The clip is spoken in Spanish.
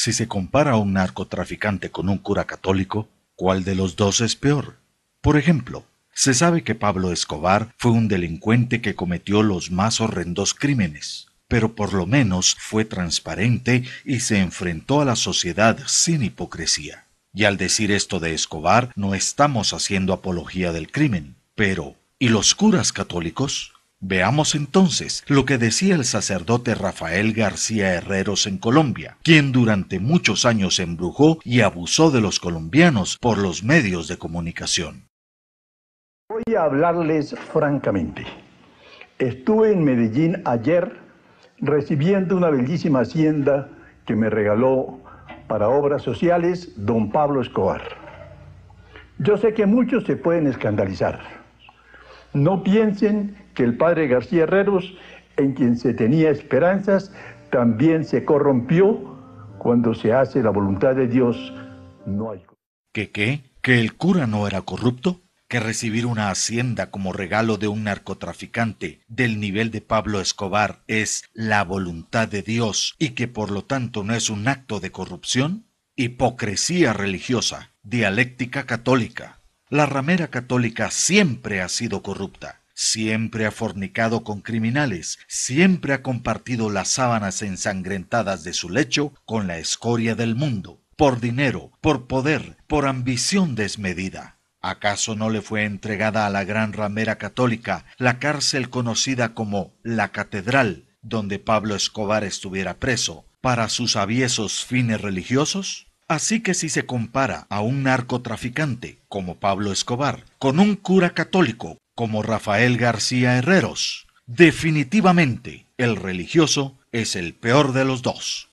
Si se compara a un narcotraficante con un cura católico, ¿cuál de los dos es peor? Por ejemplo, se sabe que Pablo Escobar fue un delincuente que cometió los más horrendos crímenes, pero por lo menos fue transparente y se enfrentó a la sociedad sin hipocresía. Y al decir esto de Escobar, no estamos haciendo apología del crimen, pero ¿y los curas católicos? Veamos entonces lo que decía el sacerdote Rafael García Herreros en Colombia, quien durante muchos años embrujó y abusó de los colombianos por los medios de comunicación. Voy a hablarles francamente. Estuve en Medellín ayer recibiendo una bellísima hacienda que me regaló para obras sociales don Pablo Escobar. Yo sé que muchos se pueden escandalizar no piensen que el padre García Herreros, en quien se tenía esperanzas, también se corrompió cuando se hace la voluntad de Dios. No hay. ¿Que qué? ¿Que el cura no era corrupto? ¿Que recibir una hacienda como regalo de un narcotraficante del nivel de Pablo Escobar es la voluntad de Dios y que por lo tanto no es un acto de corrupción? Hipocresía religiosa, dialéctica católica. La ramera católica siempre ha sido corrupta, siempre ha fornicado con criminales, siempre ha compartido las sábanas ensangrentadas de su lecho con la escoria del mundo, por dinero, por poder, por ambición desmedida. ¿Acaso no le fue entregada a la gran ramera católica la cárcel conocida como la Catedral, donde Pablo Escobar estuviera preso, para sus aviesos fines religiosos? Así que si se compara a un narcotraficante como Pablo Escobar con un cura católico como Rafael García Herreros, definitivamente el religioso es el peor de los dos.